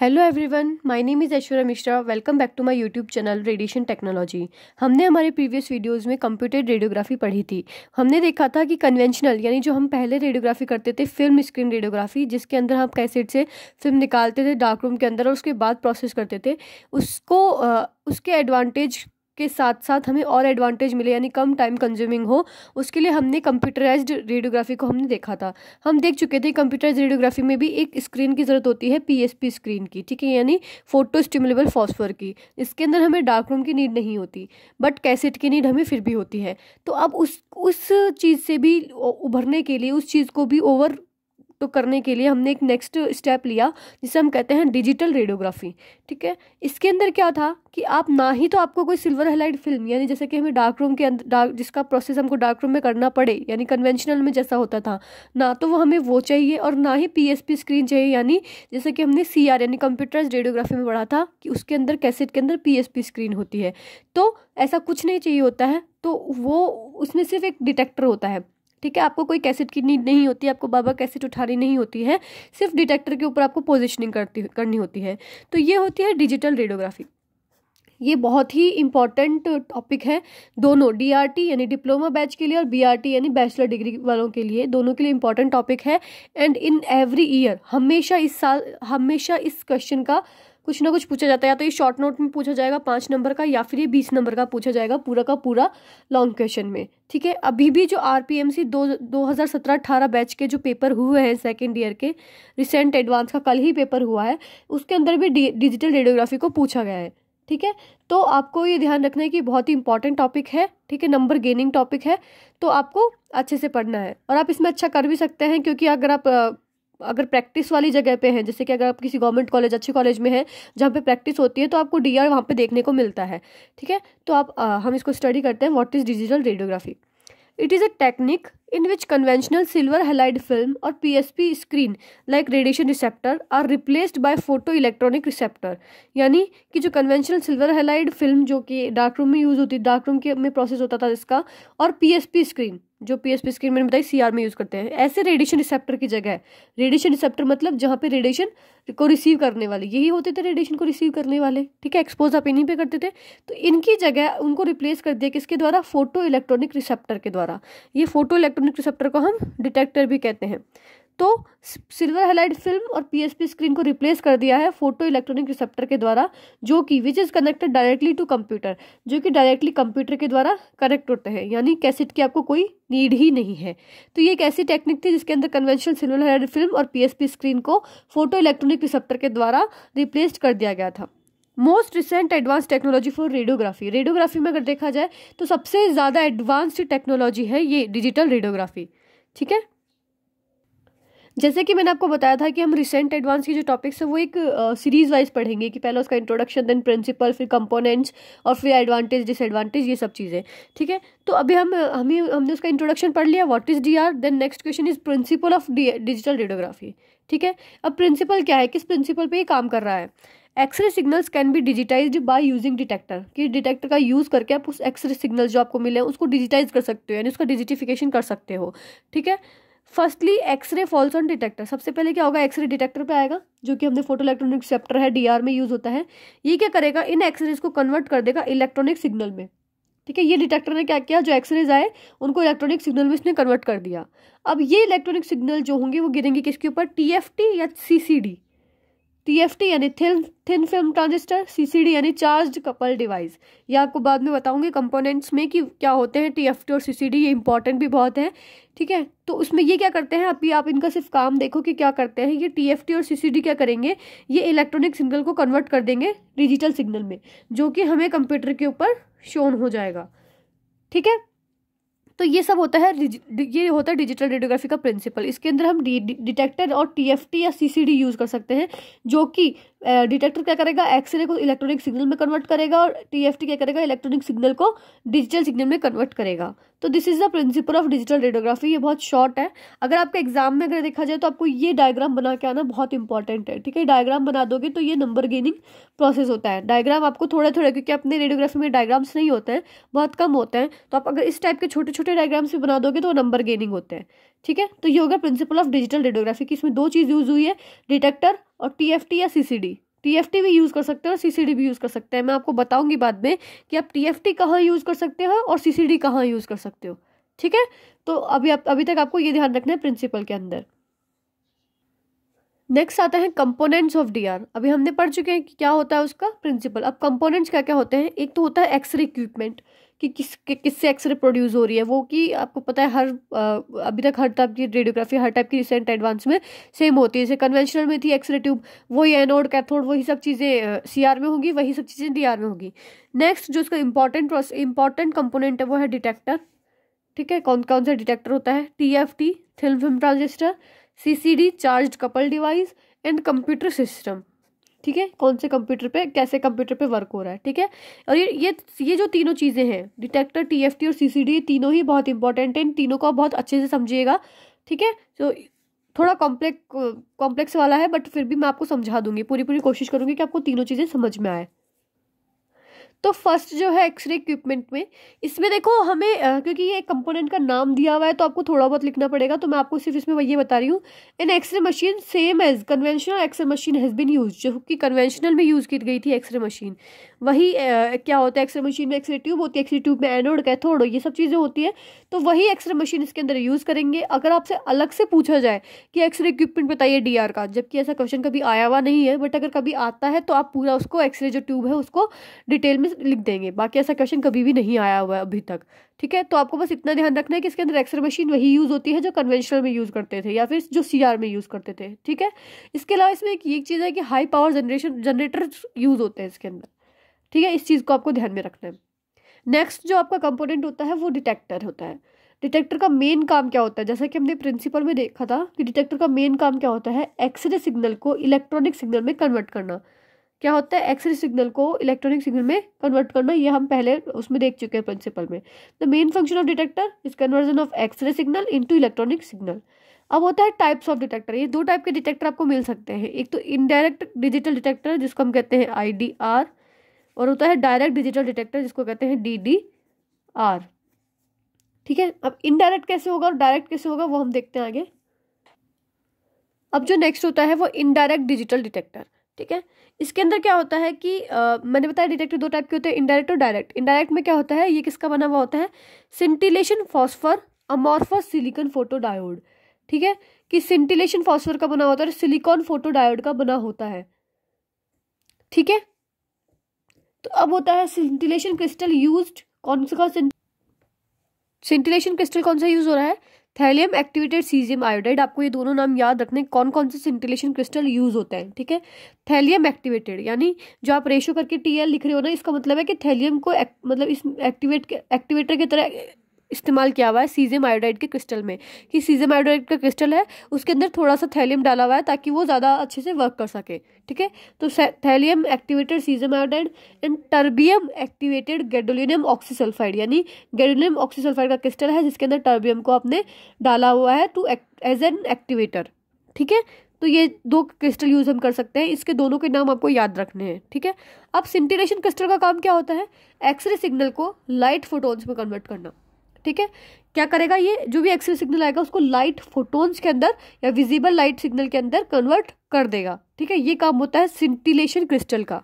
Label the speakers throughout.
Speaker 1: hello everyone my name is Aishwarya Mishra welcome back to my YouTube channel radiation technology हमने हमारे previous videos में computer radiography पढ़ी थी हमने देखा था कि कन्वेंशनल यानी जो हम पहले रेडियोग्राफी करते थे फिल्म स्क्रीन रेडियोग्राफी जिसके अंदर हम कैसेट से फिल्म निकालते थे डार्क रूम के अंदर और उसके बाद प्रोसेस करते थे उसको उसके एडवांटेज के साथ साथ हमें और एडवांटेज मिले यानी कम टाइम कंज्यूमिंग हो उसके लिए हमने कंप्यूटराइज रेडियोग्राफी को हमने देखा था हम देख चुके थे कंप्यूटराइज रेडियोग्राफी में भी एक स्क्रीन की ज़रूरत होती है पीएसपी स्क्रीन की ठीक है यानी फोटो स्टिमुलेबल फॉस्फर की इसके अंदर हमें डार्क रूम की नीड नहीं होती बट कैसेट की नीड हमें फिर भी होती है तो अब उस उस चीज़ से भी उभरने के लिए उस चीज़ को भी ओवर तो करने के लिए हमने एक नेक्स्ट स्टेप लिया जिसे हम कहते हैं डिजिटल रेडियोग्राफी ठीक है इसके अंदर क्या था कि आप ना ही तो आपको कोई सिल्वर हेलाइट फिल्म यानी जैसे कि हमें डार्क रूम के अंदर डार्क जिसका प्रोसेस हमको डार्क रूम में करना पड़े यानी कन्वेंशनल में जैसा होता था ना तो वो हमें वो चाहिए और ना ही पी स्क्रीन चाहिए यानी जैसे कि हमने सी यानी कंप्यूटराइज रेडियोग्राफी में पढ़ा था कि उसके अंदर कैसेट के अंदर पी स्क्रीन होती है तो ऐसा कुछ नहीं चाहिए होता है तो वो उसमें सिर्फ एक डिटेक्टर होता है ठीक है आपको कोई कैसेट की नीड नहीं होती आपको बाबा कैसेट उठानी नहीं होती है सिर्फ डिटेक्टर के ऊपर आपको पोजिशनिंग करती करनी होती है तो ये होती है डिजिटल रेडियोग्राफी ये बहुत ही इंपॉर्टेंट टॉपिक है दोनों डीआरटी यानी डिप्लोमा बैच के लिए और बीआरटी यानी बैचलर डिग्री वालों के लिए दोनों के लिए इंपॉर्टेंट टॉपिक है एंड इन एवरी ईयर हमेशा इस साल हमेशा इस क्वेश्चन का कुछ ना कुछ पूछा जाता है या तो ये शॉर्ट नोट में पूछा जाएगा पाँच नंबर का या फिर ये बीस नंबर का पूछा जाएगा पूरा का पूरा लॉन्ग क्वेश्चन में ठीक है अभी भी जो आर पी एम सी दो दो हज़ार सत्रह अठारह बैच के जो पेपर हुए हैं सेकेंड ईयर के रिसेंट एडवांस का कल ही पेपर हुआ है उसके अंदर भी डिजिटल रेडियोग्राफी को पूछा गया है ठीक है तो आपको ये ध्यान रखना है कि बहुत ही इंपॉर्टेंट टॉपिक है ठीक है नंबर गेनिंग टॉपिक है तो आपको अच्छे से पढ़ना है और आप इसमें अच्छा कर भी सकते हैं क्योंकि अगर आप अगर प्रैक्टिस वाली जगह पे हैं जैसे कि अगर आप किसी गवर्नमेंट कॉलेज अच्छे कॉलेज में हैं जहाँ पे प्रैक्टिस होती है तो आपको डीआर आर वहाँ पर देखने को मिलता है ठीक है तो आप आ, हम इसको स्टडी करते हैं what is digital radiography it is a technique in which conventional silver halide film और P screen like radiation receptor are replaced by photo electronic receptor यानी कि जो कन्वेंशनल सिल्वर हेलाइड फिल्म जो कि डार्क रूम में use होती है dark room के में प्रोसेस होता था इसका और पी स्क्रीन जो पी एस पी स्क्रीन मैंने बताई सी आर में यूज़ करते हैं ऐसे रेडिएशन रिसेप्टर की जगह है रेडिएशन रिसेप्टर मतलब जहाँ पे रेडिएशन को रिसीव करने वाले यही होते थे रेडिएशन को रिसीव करने वाले ठीक है एक्सपोज आप इन्हीं पे करते थे तो इनकी जगह उनको रिप्लेस कर दिया किसके द्वारा फोटो इलेक्ट्रॉनिक रिसेप्टर के द्वारा ये फोटो इलेक्ट्रॉनिक रिसेप्टर को हम डिटेक्टर भी कहते हैं तो सिल्वर हेलाइट फिल्म और पीएसपी स्क्रीन को रिप्लेस कर दिया है फोटो इलेक्ट्रॉनिक रिसेप्टर के द्वारा जो कि which is connected directly to computer जो कि डायरेक्टली कंप्यूटर के द्वारा कनेक्ट होते हैं यानी कैसेट की आपको कोई नीड ही नहीं है तो ये एक ऐसी टेक्निक थी जिसके अंदर कन्वेंशनल सिल्वर हेलाइट फिल्म और पी स्क्रीन को फोटो इलेक्ट्रॉनिक रिसेप्टर के द्वारा रिप्लेस कर दिया गया था most recent advance technology for radiography radiography में अगर देखा जाए तो सबसे ज़्यादा एडवांस्ड टेक्नोलॉजी है ये डिजिटल रेडियोग्राफी ठीक है जैसे कि मैंने आपको बताया था कि हम रिसेंट एडवांस की जो टॉपिक्स है वो एक सीरीज वाइज पढ़ेंगे कि पहले उसका इंट्रोडक्शन देन प्रिंसिपल फिर कंपोनेंट्स और फिर एडवांटेज डिसएडवांटेज ये सब चीज़ें ठीक है तो अभी हम हमें हमने उसका इंट्रोडक्शन पढ़ लिया what is D R then next question is principle of digital radiography ठीक है अब प्रिंसिपल क्या है किस प्रिंसिपल पर ये काम कर रहा है X ray signals can be digitized by using detector कि डिटेक्टर का यूज़ करके आप उस एक्सरे सिग्नल जो आपको मिले हैं उसको डिजिटाइज कर सकते हो यानी उसका डिजिटिफिकेशन कर सकते हो ठीक है firstly X ray falls on detector सबसे पहले क्या होगा एक्सरे डिटेक्टर पे आएगा जो कि हमने फोटो इलेक्ट्रॉनिक सेप्टर है डीआर में यूज़ होता है ये क्या करेगा इन एक्सरेज को कन्वर्ट कर देगा इलेक्ट्रॉनिक सिग्नल में ठीक है ये डिटेक्टर ने क्या किया जो एक्सरेज आए उनको इलेक्ट्रॉनिक सिग्नल में इसने कन्वर्ट कर दिया अब ये इलेक्ट्रॉनिक सिग्नल जो होंगे वो गिरेंगे किसके ऊपर टी या सी टीएफटी यानी thin thin film transistor CCD यानी चार्ज कपल डिवाइस ये आपको बाद में बताऊंगी कंपोनेंट्स में कि क्या होते हैं टीएफटी और सीसीडी ये इंपॉर्टेंट भी बहुत है ठीक है तो उसमें ये क्या करते हैं अभी आप इनका सिर्फ काम देखो कि क्या करते हैं ये टीएफटी और सीसीडी क्या करेंगे ये इलेक्ट्रॉनिक सिग्नल को कन्वर्ट कर देंगे डिजिटल सिग्नल में जो कि हमें कंप्यूटर के ऊपर शोन हो जाएगा ठीक है तो ये सब होता है ये होता है डिजिटल रेडियोग्राफी का प्रिंसिपल इसके अंदर हम डिटेक्टर और टी या सी यूज़ कर सकते हैं जो कि डिटेक्टर क्या करेगा एक्सरे को इलेक्ट्रॉनिक सिग्नल में कन्वर्ट करेगा और टीएफटी क्या करेगा इलेक्ट्रॉनिक सिग्नल को डिजिटल सिग्नल में कन्वर्ट करेगा तो this is the principle of digital radiography ये बहुत शॉर्ट है अगर आपके एग्जाम में अगर देखा जाए तो आपको ये डायग्राम बना के आना बहुत इंपॉर्टेंट है ठीक है डायग्राम बना दोगे तो ये नंबर गेनिंग प्रोसेस होता है डायग्राम आपको थोड़े थोड़े क्योंकि अपने रेडियोग्राफी में डायग्राम्स नहीं होते हैं बहुत कम होते हैं तो आप अगर इस टाइप के छोटे छोटे डायग्राम्स भी बना दोगे तो नंबर गेनिंग होते हैं ठीक है तो ये होगा प्रिंसिपल ऑफ डिजिटल रेडियोग्राफी की इसमें दो चीज़ यूज हुई है डिटेक्टर और टी या सी टी भी यूज़ कर सकते हो और सी भी यूज़ कर सकते हैं मैं आपको बताऊंगी बाद में कि आप टी एफ कहाँ यूज़ कर सकते हो और सी सी कहाँ यूज़ कर सकते हो ठीक है तो अभी आप अभी तक आपको ये ध्यान रखना है प्रिंसिपल के अंदर नेक्स्ट आता है कंपोनेंट्स ऑफ डीआर अभी हमने पढ़ चुके हैं कि क्या होता है उसका प्रिंसिपल अब कंपोनेंट्स क्या क्या होते हैं एक तो होता है एक्सरे इक्विपमेंट कि किस कि, किससे एक्सरे प्रोड्यूस हो रही है वो कि आपको पता है हर आ, अभी तक हर टाइप की रेडियोग्राफी हर टाइप की रिसेंट एडवांस में सेम होती है जैसे कन्वेंशनल में थी एक्सरे ट्यूब वही एनोड कैथोड वही सब चीज़ें सी में होगी वही सब चीज़ें डी में होगी नेक्स्ट जो उसका इंपॉर्टेंट इंपॉर्टेंट कंपोनेंट है वो है डिटेक्टर ठीक है कौन कौन सा डिटेक्टर होता है T F T film film transistor C C D charge couple device and computer system ठीक है कौन से कंप्यूटर पे कैसे कंप्यूटर पे वर्क हो रहा है ठीक है और ये ये ये जो तीनों चीज़ें हैं डिटेक्टर टीएफटी और सीसीडी तीनों ही बहुत इंपॉर्टेंट है इन तीनों को आप बहुत अच्छे से समझिएगा ठीक है तो थोड़ा कॉम्प्लेक्स कॉम्प्लेक्स वाला है बट फिर भी मैं आपको समझा दूंगी पूरी पूरी कोशिश करूंगी कि आपको तीनों चीज़ें समझ में आए तो फर्स्ट जो है एक्सरे इक्विपमेंट में इसमें देखो हमें आ, क्योंकि ये कंपोनेंट का नाम दिया हुआ है तो आपको थोड़ा बहुत लिखना पड़ेगा तो मैं आपको सिर्फ इसमें वही बता रही हूँ in X ray machine same as conventional X ray machine has been use जो कि कन्वेंशनल में यूज़ की गई थी एक्सरे मशीन वही आ, क्या होता है एक्सरे मशीन में एक्सरे ट्यूब होती है एक्सरे ट्यूब में एनोड कैथोड ये सब चीज़ें होती है तो वही एक्सरे मशीन इसके अंदर यूज़ करेंगे अगर आपसे अलग से पूछा जाए कि एक्सरे इक्विपमेंट बताइए डी का जबकि ऐसा क्वेश्चन कभी आया हुआ नहीं है बट अगर कभी आता है तो आप पूरा उसको एक्सरे जो ट्यूब है उसको डिटेल में में लिख देंगे बाकी ऐसा क्वेश्चन कभी भी नहीं आया हुआ है अभी तक ठीक है तो आपको बस इतना ध्यान रखना है कि इसके अंदर एक्सरे मशीन वही यूज़ होती है जो कन्वेंशनल में यूज़ करते थे या फिर जो सी में यूज़ करते थे ठीक है इसके अलावा इसमें एक एक चीज़ है कि high power generation generator use होते हैं इसके अंदर ठीक है इस चीज़ को आपको ध्यान में रखना है नेक्स्ट जो आपका कंपोनेंट होता है वो डिटेक्टर होता है डिटेक्टर का मेन काम क्या होता है जैसा कि हमने प्रिंसिपल में देखा था कि डिटेक्टर का मेन काम क्या होता है एक्सरे सिग्नल को इलेक्ट्रॉनिक सिग्नल में कन्वर्ट करना क्या होता है एक्सरे सिग्नल को इलेक्ट्रॉनिक सिग्नल में कन्वर्ट करना ये हम पहले उसमें देख चुके हैं प्रिंसिपल में the main function of detector is conversion of X ray signal into electronic signal अब होता है टाइप्स ऑफ डिटेक्टर ये दो टाइप के डिटेक्टर आपको मिल सकते हैं एक तो इनडायरेक्ट डिजिटल डिटेक्टर जिसको हम कहते हैं आई और होता है डायरेक्ट डिजिटल डिटेक्टर जिसको कहते हैं डी ठीक है अब इनडायरेक्ट कैसे होगा और डायरेक्ट कैसे होगा वो हम देखते हैं आगे अब जो नेक्स्ट होता है वो इनडायरेक्ट डिजिटल डिटेक्टर ठीक है इसके अंदर क्या होता है कि आ, मैंने बताया डिटेक्टर दो टाइप के होते हैं इनडायरेक्ट और डायरेक्ट इनडायरेक्ट में क्या होता है ये किसका बना हुआ होता है scintillation phosphor amorphous silicon photodiode ठीक है कि सिंटिलेशन फॉस्फर का बना होता है और सिलिकॉन फोटो डायोड का बना होता है ठीक है तो अब होता है सिंटिलेशन क्रिस्टल यूज कौन सा सिंटिलेशन क्रिस्टल कौन सा यूज हो रहा है थैलियम एक्टिवेटेड सीजियम आयोडाइड आपको ये दोनों नाम याद रखने कौन कौन से सिंटिलेशन क्रिस्टल यूज होते हैं ठीक है थैलियम एक्टिवेटेड यानी जो आप रेशो करके टी लिख रहे हो ना इसका मतलब है कि थैलियम को मतलब इस एक्टिवेट एक्टिवेटर की तरह इस्तेमाल किया हुआ है सीजियम आयोडाइड के क्रिस्टल में कि सीजियम आयोडाइड का क्रिस्टल है उसके अंदर थोड़ा सा थैलियम डाला हुआ है ताकि वो ज़्यादा अच्छे से वर्क कर सके ठीक है तो thallium activated caesium iodide and terbium activated gadolinium oxysulphide यानी गेडोलिनियम ऑक्सीसल्फाइड का क्रिस्टल है जिसके अंदर टर्बियम को आपने डाला हुआ है टू एज एन एक्टिवेटर ठीक है तो ये दो क्रिस्टल यूज हम कर सकते हैं इसके दोनों के नाम आपको याद रखने हैं ठीक है अब सिंटिलेशन क्रिस्टल का काम क्या होता है एक्सरे सिग्नल को लाइट फोटोन्स में कन्वर्ट करना ठीक है क्या करेगा ये जो भी एक्सरे सिग्नल आएगा उसको लाइट फोटोन्स के अंदर या विजिबल लाइट सिग्नल के अंदर कन्वर्ट कर देगा ठीक है ये काम होता है सिंटिलेशन क्रिस्टल का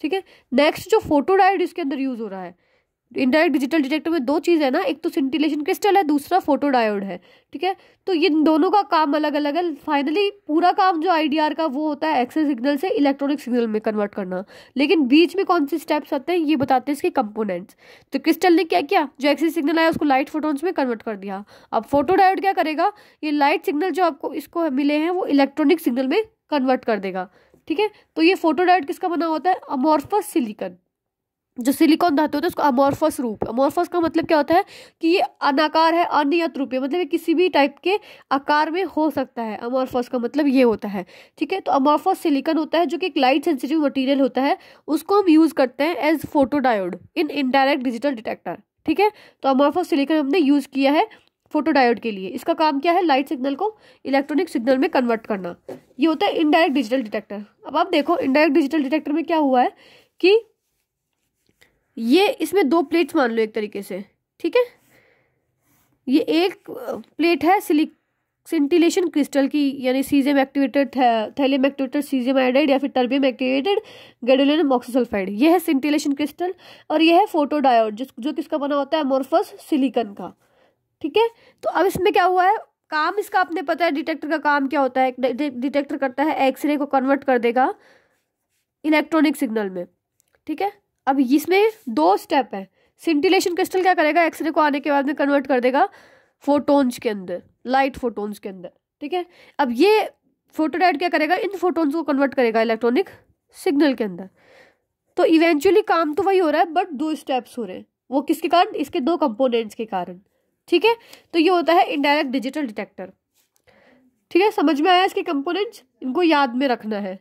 Speaker 1: ठीक है नेक्स्ट जो फोटोडाइड इसके अंदर यूज हो रहा है इनडायरेक्ट डिजिटल डिटेक्टर में दो चीज़ है ना एक तो सिंटिलेशन क्रिस्टल है दूसरा फोटो डायोड है ठीक है तो ये दोनों का काम अलग अलग है फाइनली पूरा काम जो आईडीआर का वो होता है एक्सेस सिग्नल से इलेक्ट्रॉनिक सिग्नल में कन्वर्ट करना लेकिन बीच में कौन से स्टेप्स आते हैं ये बताते हैं इसके कंपोनेंट्स तो क्रिस्टल ने क्या किया जो एक्सेस सिग्नल आया उसको लाइट फोटोन्स में कन्वर्ट कर दिया अब फोटो डायोड क्या करेगा ये लाइट सिग्नल जो आपको इसको मिले हैं वो इलेक्ट्रॉनिक सिग्नल में कन्वर्ट कर देगा ठीक है तो ये फोटो डायोड किसका बना होता है अमोर्फस सिलिकन जो सिलिकॉन धातु होता है उसको अमोरफस रूप अमोरफस का मतलब क्या होता है कि ये अनाकार है अनियत रूप है मतलब ये किसी भी टाइप के आकार में हो सकता है अमोरफस का मतलब ये होता है ठीक है तो अमोरफस सिलिकॉन होता है जो कि एक लाइट सेंसिटिव मटेरियल होता है उसको हम यूज़ करते हैं as photodiode in indirect digital detector ठीक है तो अमोरफस सिलिकन हमने यूज़ किया है फोटोडायोड के लिए इसका काम क्या है लाइट सिग्नल को इलेक्ट्रॉनिक सिग्नल में कन्वर्ट करना ये होता है इनडायरेक्ट डिजिटल डिटेक्टर अब आप देखो इनडायरेक्ट डिजिटल डिटेक्टर में क्या हुआ है कि ये इसमें दो प्लेट्स मान लो एक तरीके से ठीक है ये एक प्लेट है सिलिक सिंटिलेशन क्रिस्टल की यानी caesium activated thallium activated caesium iodide या फिर टर्बियम एक्टिवेटेड गेडोलियम ऑक्सीसल्फाइड यह है सिंटिलेशन क्रिस्टल और यह है फोटोडायोड जिस जो किसका बना होता है मोर्फस सिलिकन का ठीक है तो अब इसमें क्या हुआ है काम इसका आपने पता है डिटेक्टर का काम क्या होता है डिटेक्टर करता है एक्सरे को कन्वर्ट कर देगा इलेक्ट्रॉनिक सिग्नल में ठीक है अब इसमें दो स्टेप है सिंटिलेशन क्रिस्टल क्या करेगा एक्सरे को आने के बाद में कन्वर्ट कर देगा फोटोन्स के अंदर लाइट फोटोन्स के अंदर ठीक है अब ये फोटोडाइट क्या करेगा इन फोटोन्स को कन्वर्ट करेगा इलेक्ट्रॉनिक सिग्नल के अंदर तो इवेंचुअली काम तो वही हो रहा है बट दो स्टेप्स हो रहे हैं वो किसके कारण इसके दो कंपोनेंट्स के कारण ठीक है तो ये होता है इनडायरेक्ट डिजिटल डिटेक्टर ठीक है समझ में आया इसके कंपोनेंट्स इनको याद में रखना है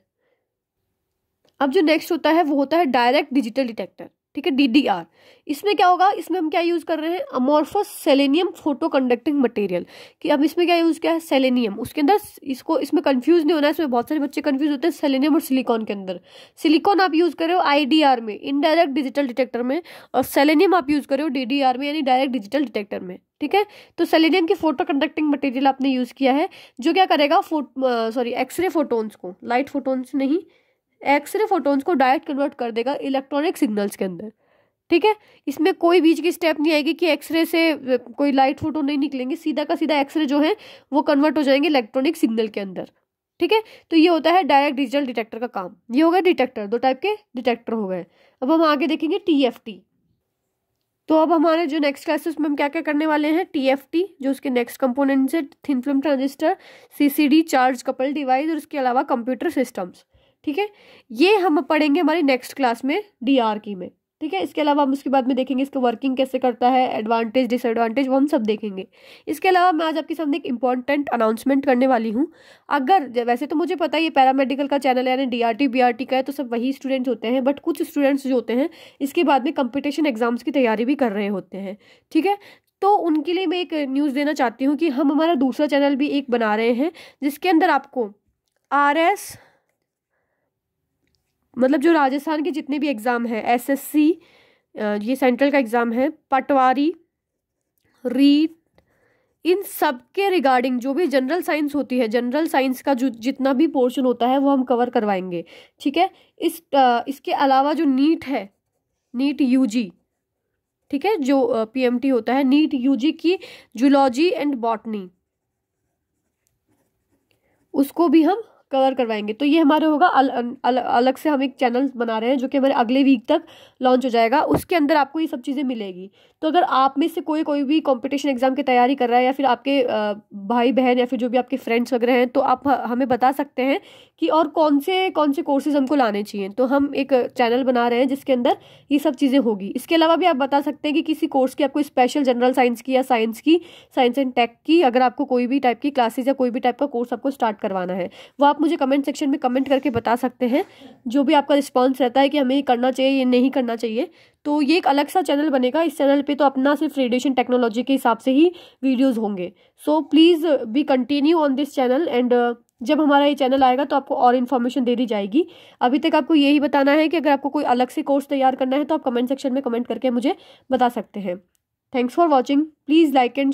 Speaker 1: अब जो नेक्स्ट होता है वो होता है डायरेक्ट डिजिटल डिटेक्टर ठीक है डीडीआर इसमें क्या होगा इसमें हम क्या यूज़ कर रहे हैं amorphous selenium photo conducting material कि अब इसमें क्या यूज़ किया है सेलेनियम उसके अंदर इसको इसमें कंफ्यूज नहीं होना है इसमें बहुत सारे बच्चे कंफ्यूज होते हैं सेलेनियम और सिलिकॉन के अंदर सिलिकॉन आप यूज़ कर रहे हो आईडीआर में इनडायरेक्ट डिजिटल डिटेक्टर में और सेलेनियम आप यूज़ कर रहे हो डीडीआर में यानी डायरेक्ट डिजिटल डिटेक्टर में ठीक है तो सेलेनियम की फोटो कंडक्टिंग मटेरियल आपने यूज़ किया है जो क्या करेगा सॉरी एक्सरे फोटोन्स को लाइट फोटोन्स नहीं एक्सरे फोटोन्स को डायरेक्ट कन्वर्ट कर देगा इलेक्ट्रॉनिक सिग्नल्स के अंदर ठीक है इसमें कोई बीच की स्टेप नहीं आएगी कि एक्सरे से कोई लाइट फोटो नहीं निकलेंगे सीधा का सीधा एक्सरे जो है वो कन्वर्ट हो जाएंगे इलेक्ट्रॉनिक सिग्नल के अंदर ठीक है तो ये होता है डायरेक्ट डिजिटल डिटेक्टर का काम ये हो गया डिटेक्टर दो टाइप के डिटेक्टर हो गए अब हम आगे देखेंगे टी एफ टी तो अब हमारे जो नेक्स्ट क्लासेस में हम क्या क्या करने वाले हैं टी एफ टी जो उसके नेक्स्ट कंपोनेंट्स है thin film transistor C C D charge couple device और उसके अलावा कंप्यूटर सिस्टम्स ठीक है ये हम पढ़ेंगे हमारी नेक्स्ट क्लास में डी आर की में ठीक है इसके अलावा हम उसके बाद में देखेंगे इसका वर्किंग कैसे करता है एडवांटेज डिसएडवांटेज वो हम सब देखेंगे इसके अलावा मैं आज आपके सामने एक इंपॉर्टेंट अनाउंसमेंट करने वाली हूँ अगर वैसे तो मुझे पता है ये पैरामेडिकल का चैनल है यानी D R T B R T का है तो सब वही स्टूडेंट्स होते हैं बट कुछ स्टूडेंट्स जो होते हैं इसके बाद में कंपिटिशन एग्जाम्स की तैयारी भी कर रहे होते हैं ठीक है तो उनके लिए मैं एक न्यूज़ देना चाहती हूँ कि हम हमारा दूसरा चैनल भी एक बना रहे हैं जिसके अंदर आपको आर एस मतलब जो राजस्थान के जितने भी एग्ज़ाम हैं एसएससी ये सेंट्रल का एग्ज़ाम है पटवारी रीट इन सब के रिगार्डिंग जो भी जनरल साइंस होती है जनरल साइंस का जो जितना भी पोर्शन होता है वो हम कवर करवाएंगे ठीक है इस आ, इसके अलावा जो नीट है नीट यूजी ठीक है जो पीएमटी होता है नीट यूजी की जूलॉजी एंड बॉटनी उसको भी हम कवर करवाएंगे तो ये हमारा होगा अल, अल, अल, अलग से हम एक चैनल बना रहे हैं जो कि हमारे अगले वीक तक लॉन्च हो जाएगा उसके अंदर आपको ये सब चीज़ें मिलेगी तो अगर आप में से कोई कोई भी कॉम्पिटिशन एग्ज़ाम की तैयारी कर रहा है या फिर आपके भाई बहन या फिर जो भी आपके फ्रेंड्स वगैरह हैं तो आप हमें बता सकते हैं कि और कौन से कौन से कोर्सेज हमको लाने चाहिए तो हम एक चैनल बना रहे हैं जिसके अंदर ये सब चीज़ें होगी इसके अलावा भी आप बता सकते हैं कि किसी कोर्स की आपको स्पेशल जनरल साइंस की या साइंस की साइंस एंड टेक की अगर आपको कोई भी टाइप की क्लासेज या कोई भी टाइप का कोर्स आपको स्टार्ट करवाना है वो आप आप मुझे कमेंट सेक्शन में कमेंट करके बता सकते हैं जो भी आपका रिस्पॉन्स रहता है कि हमें ये करना चाहिए ये नहीं करना चाहिए तो ये एक अलग सा चैनल बनेगा इस चैनल पे तो अपना सिर्फ रेडिएशन टेक्नोलॉजी के हिसाब से ही वीडियोस होंगे so please be continue on this channel and जब हमारा ये चैनल आएगा तो आपको और इन्फॉर्मेशन दे दी जाएगी अभी तक आपको यही बताना है कि अगर आपको कोई अलग से कोर्स तैयार करना है तो आप कमेंट सेक्शन में कमेंट करके मुझे बता सकते हैं thanks for watching please like and